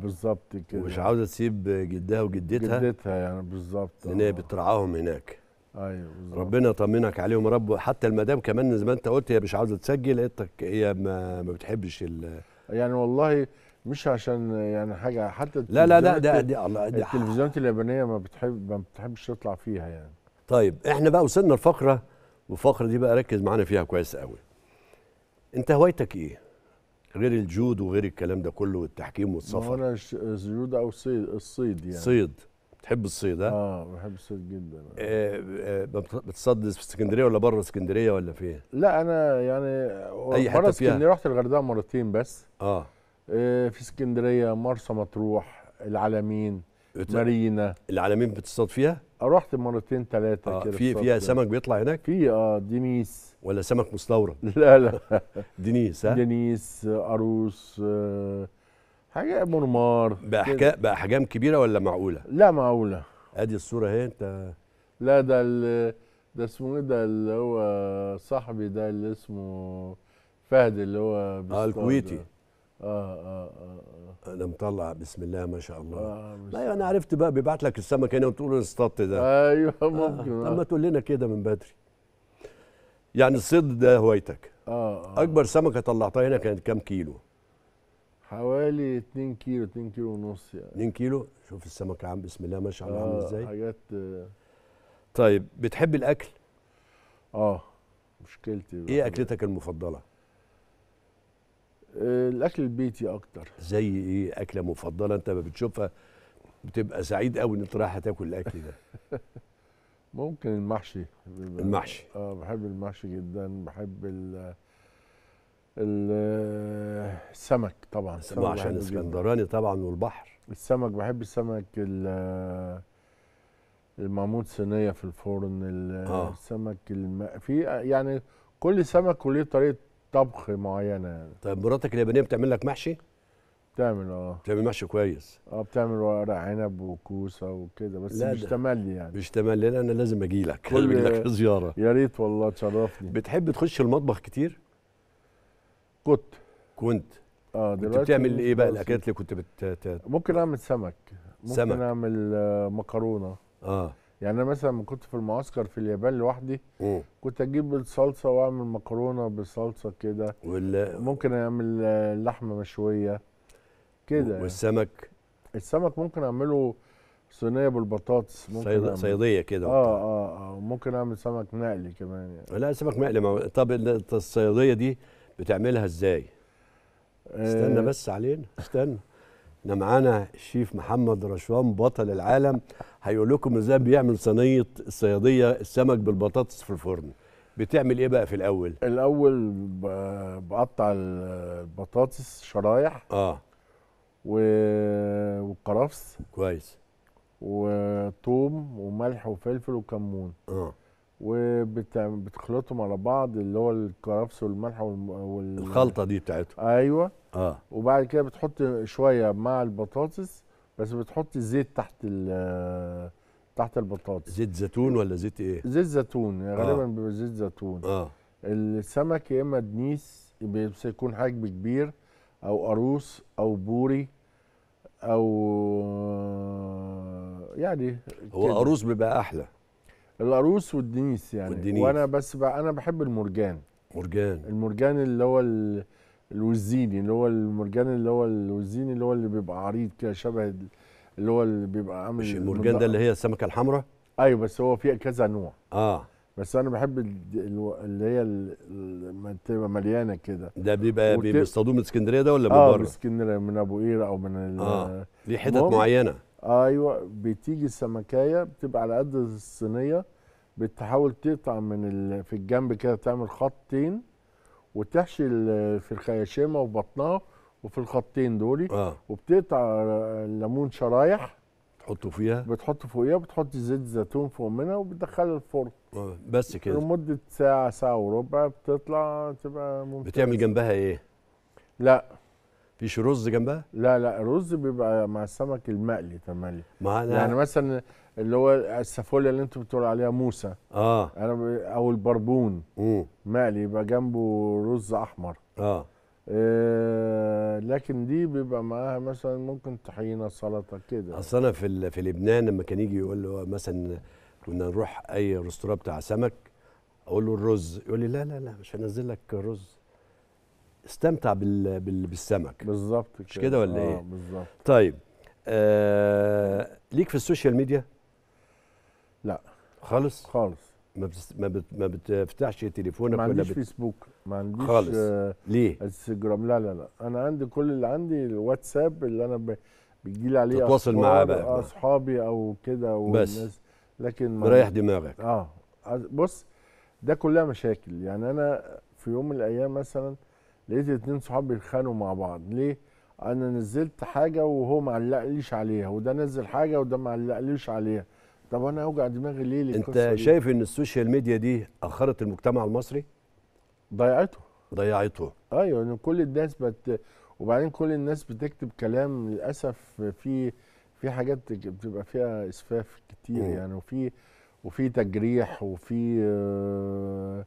بالظبط كده ومش عاوزه تسيب جدها وجدتها جدتها يعني بالظبط لان هي آه. بترعاهم هناك ايوه بالظبط ربنا يطمنك عليهم يا رب حتى المدام كمان زي ما انت قلت هي مش عاوزه تسجل لقيتك هي ما, ما بتحبش يعني والله مش عشان يعني حاجه حتى لا لا لا ده دي الله دي التلفزيونات اليابانيه ما بتحب ما بتحبش تطلع فيها يعني طيب احنا بقى وصلنا الفقره والفقره دي بقى ركز معانا فيها كويس قوي انت هوايتك ايه غير الجود وغير الكلام ده كله والتحكيم والسفر انا الجود او الصيد الصيد يعني صيد بتحب الصيد ها؟ اه بحب الصيد جدا آه, آه، بتصد في اسكندريه ولا بره اسكندريه ولا فين؟ لا انا يعني اي حته اسكندريه رحت الغردقه مرتين بس اه, آه في اسكندريه مرسى مطروح العلمين مارينا العلمين بتصطاد فيها؟ رحت مرتين ثلاثه آه كده في فيها سمك بيطلع هناك في اه دينيس ولا سمك مستورد لا لا دينيس ها دينيس اروس آه،, آه حاجه مرمار بأحكا... باحجام كبيره ولا معقوله لا معقوله ادي الصوره اهي انت لا ده ال... ده اسمه ايه ده اللي هو صاحبي ده اللي اسمه فهد اللي هو اه الكويتي آه،, اه اه اه انا مطلع بسم الله ما شاء الله آه لا ايوه انا عرفت بقى بيبعت لك السمك هنا وتقول اصطدت ده ايوه آه، ممكن آه. اما تقول لنا كده من بدري يعني الصيد ده هوايتك اه, آه. اكبر سمكه طلعتها هنا كانت كام كيلو حوالي 2 كيلو 2 كيلو ونص يعني 2 كيلو شوف السمكه عم بسم الله ما شاء الله عامل عامله ازاي حاجات آه. طيب بتحب الاكل اه مشكلتي ايه اكلتك المفضله آه، الاكل البيتي اكتر زي ايه اكله مفضله انت ما بتشوفها بتبقى سعيد قوي ان انت رايح هتاكل الاكل ده ممكن المحشي المحشي اه بحب المحشي جدا بحب ال السمك طبعا السمك عشان اسكندراني طبعا والبحر السمك بحب السمك المعمول صينيه في الفرن آه. السمك الم... في يعني كل سمك وليه طريقه طبخ معينه يعني طيب مراتك اليابانيه بتعمل لك محشي؟ بتعمل اه بتعمل محشي كويس اه بتعمل ورق عنب وكوسه وكده بس لا مش تملي يعني مش تملي لا انا لازم اجي لك لازم اجي لك زياره يا ريت والله تشرفني بتحب تخش المطبخ كتير؟ كنت كنت اه دلوقتي كنت بتعمل ايه بقى آه، الاكلات اللي كنت بت ممكن اعمل سمك ممكن سمك. اعمل آه، مكرونه اه يعني انا مثلا لما كنت في المعسكر في اليابان لوحدي مم. كنت اجيب الصلصه واعمل مكرونه بالصلصه كده وال... ممكن اعمل لحمه مشويه كده والسمك السمك ممكن اعمله صينيه بالبطاطس ممكن صيديه كده آه, اه اه ممكن اعمل سمك مقلي كمان يعني. لا سمك مقلي طب الصيديه دي بتعملها ازاي؟ استنى آه، بس علينا استنى احنا معانا الشيف محمد رشوان بطل العالم هيقول لكم ازاي بيعمل صينيه الصياديه السمك بالبطاطس في الفرن بتعمل ايه بقى في الاول الاول بقطع البطاطس شرايح اه و... كويس وثوم وملح وفلفل وكمون اه وبتخلطهم على بعض اللي هو الكرفس والملح وال الخلطه دي بتاعتهم ايوه اه وبعد كده بتحط شويه مع البطاطس بس بتحط زيت تحت ال تحت البطاطس زيت زيتون ولا زيت ايه؟ زيت زيتون يعني آه. غالبا بيبقى زيت زيتون اه السمك يا اما دنيس بيكون حجم كبير او قاروص او بوري او يعني هو قاروص بيبقى احلى القاروس والدنيس يعني والدنيس. وانا بس بقى انا بحب المرجان مرجان المرجان اللي هو ال... الوزيني اللي هو المرجان اللي هو الوزيني اللي هو اللي بيبقى عريض كده شبه اللي هو اللي بيبقى عامل مش المرجان ده اللي هي السمكه الحمراء ايوه بس هو فيه كذا نوع اه بس انا بحب اللي هي لما تبقى مليانه كده ده بيبقى وت... بيصطادوه من اسكندريه ده ولا آه، من بره؟ اه من اسكندريه من ابو قير او من ال... اه ليه حتت معينه ايوه بتيجي السمكايه بتبقى على قد الصينيه بتحاول تقطع من ال... في الجنب كده تعمل خطين وتحشي ال... في الخياشيمه وبطنها وفي الخطين دولي آه. وبتقطع الليمون شرايح تحطه فيها بتحطه فوقيها بتحط زيت زيتون فوق منها وبتدخلها الفرن آه. بس كده لمده ساعه ساعه وربع بتطلع تبقى ممتازه بتعمل جنبها ايه؟ لا فيش رز جنبها؟ لا لا الرز بيبقى مع السمك المقلي تملي أنا يعني مثلا اللي هو السافوليا اللي انتوا بتقولوا عليها موسى اه انا ب... او البربون مم. مقلي يبقى جنبه رز احمر اه إيه لكن دي بيبقى معاها مثلا ممكن طحينه سلطه كده اصل انا في في لبنان لما كان يجي يقول له مثلا كنا نروح اي ريستوران بتاع سمك اقول له الرز يقول لي لا لا لا مش هنزل لك رز استمتع بال... بال... بالسمك بالظبط كده مش كده ولا إيه؟ آه ايه؟ بالظبط طيب آه ليك في السوشيال ميديا؟ لا خالص؟ خالص ما بتست... ما, بت... ما بتفتحش تليفونك ما ولا عنديش بت... فيسبوك ما عنديش خالص آه ليه؟ انستجرام لا لا لا انا عندي كل اللي عندي الواتساب اللي انا ب... بيجي لي عليه تتواصل معاه بقى اصحابي او كده والناس لكن ما مريح دماغك اه بص ده كلها مشاكل يعني انا في يوم من الايام مثلا لقيت اتنين صحابي بيتخانقوا مع بعض ليه انا نزلت حاجه وهو ما علقليش عليها وده نزل حاجه وده ما علقليش عليها طب انا اوجع دماغي ليه انت شايف ان السوشيال ميديا دي اخرت المجتمع المصري ضيعته ضيعته ايوه ان كل الناس بت وبعدين كل الناس بتكتب كلام للاسف في في حاجات بتبقى فيها اسفاف كتير م. يعني وفي وفي تجريح وفي آه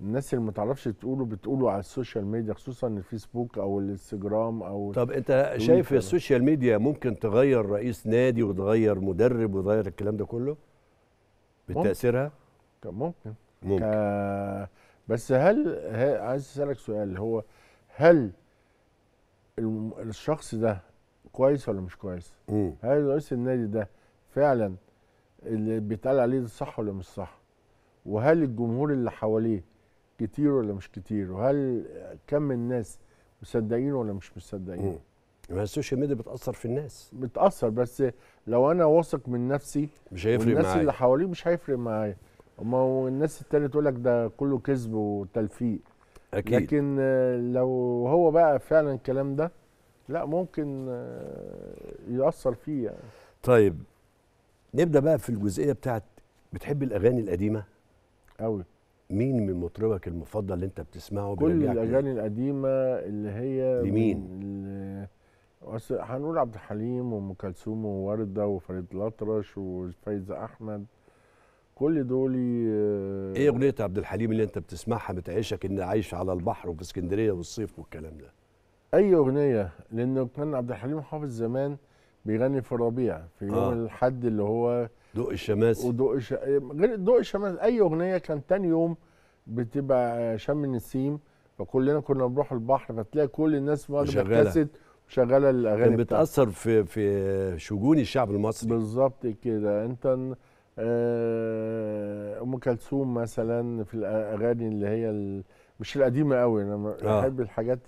الناس اللي ما تعرفش تقوله بتقوله على السوشيال ميديا خصوصا الفيسبوك او الانستجرام او طب انت شايف السوشيال ميديا ممكن تغير رئيس نادي وتغير مدرب وتغير الكلام ده كله بتاثيرها ممكن ممكن ك... بس هل عايز اسالك سؤال هو هل الشخص ده كويس ولا مش كويس مم. هل رئيس النادي ده فعلا اللي بيتقال عليه ده صح ولا مش صح وهل الجمهور اللي حواليه كتير ولا مش كتير وهل كم الناس مصدقين ولا مش مصدقين ما السوشيال ميديا بتاثر في الناس بتاثر بس لو انا واثق من نفسي مش هيفرق معايا والناس اللي حواليه مش هيفرق معايا ما هو الناس التانية تقول لك ده كله كذب وتلفيق اكيد لكن آه، لو هو بقى فعلا الكلام ده لا ممكن آه، ياثر فيه يعني. طيب نبدا بقى في الجزئيه بتاعت بتحب الاغاني القديمه قوي مين من مطربك المفضل اللي انت بتسمعه كل الاغاني القديمه اللي هي لمين هنقول عبد الحليم وام كلثوم وورده وفريد الاطرش وفايزه احمد كل دول آه، ايه اغنيه عبد الحليم اللي انت بتسمعها بتعيشك ان عايش على البحر وفي اسكندريه والصيف والكلام ده اي اغنيه لانه كان عبد الحليم حافظ زمان بيغني في الربيع في يوم آه. الحد اللي هو ضوء الشماس وضوء الش... غير ضوء الشماس اي اغنيه كان تاني يوم بتبقى شم النسيم فكلنا كنا بنروح البحر فتلاقي كل الناس واخده الكاسيت وشغاله الاغاني كانت بتاثر في في شجون الشعب المصري بالظبط كده انت آه، ام كلثوم مثلا في الاغاني اللي هي ال... مش القديمه قوي انا بحب آه. الحاجات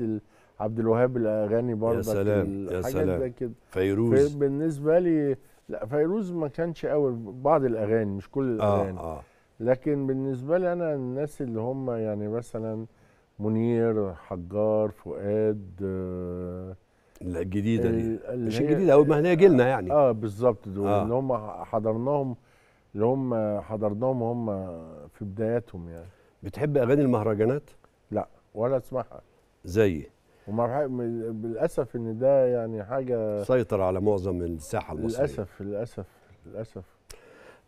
عبد الوهاب الاغاني برضه يا سلام يا سلام كده فيروز بالنسبه لي لا فيروز ما كانش قوي بعض الاغاني مش كل آه، الاغاني آه آه. لكن بالنسبه لي انا الناس اللي هم يعني مثلا منير حجار فؤاد آه، الجديده دي مش الجديده قوي ما هي جيلنا يعني آه،, اه بالظبط دول آه. اللي هم حضرناهم اللي هم حضرناهم هم في بداياتهم يعني بتحب اغاني المهرجانات؟ لا ولا اسمعها زي ومع للاسف ان ده يعني حاجه سيطر على معظم الساحه المصريه للاسف للاسف للاسف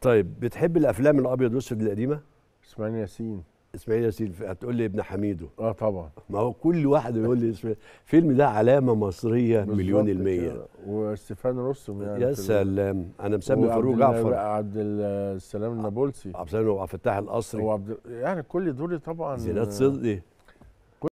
طيب بتحب الافلام الابيض والاسود القديمه؟ اسماعيل ياسين اسماعيل ياسين هتقول لي ابن حميدو اه طبعا ما هو كل واحد بيقول لي اسماعيل الفيلم ده علامه مصريه مليون المية وستيفان رستم يعني يا سلام انا مسمي فاروق جعفر عبد السلام النابلسي عبد السلام وعبد الفتاح القصري وعبد يعني كل دول طبعا زينات صدقي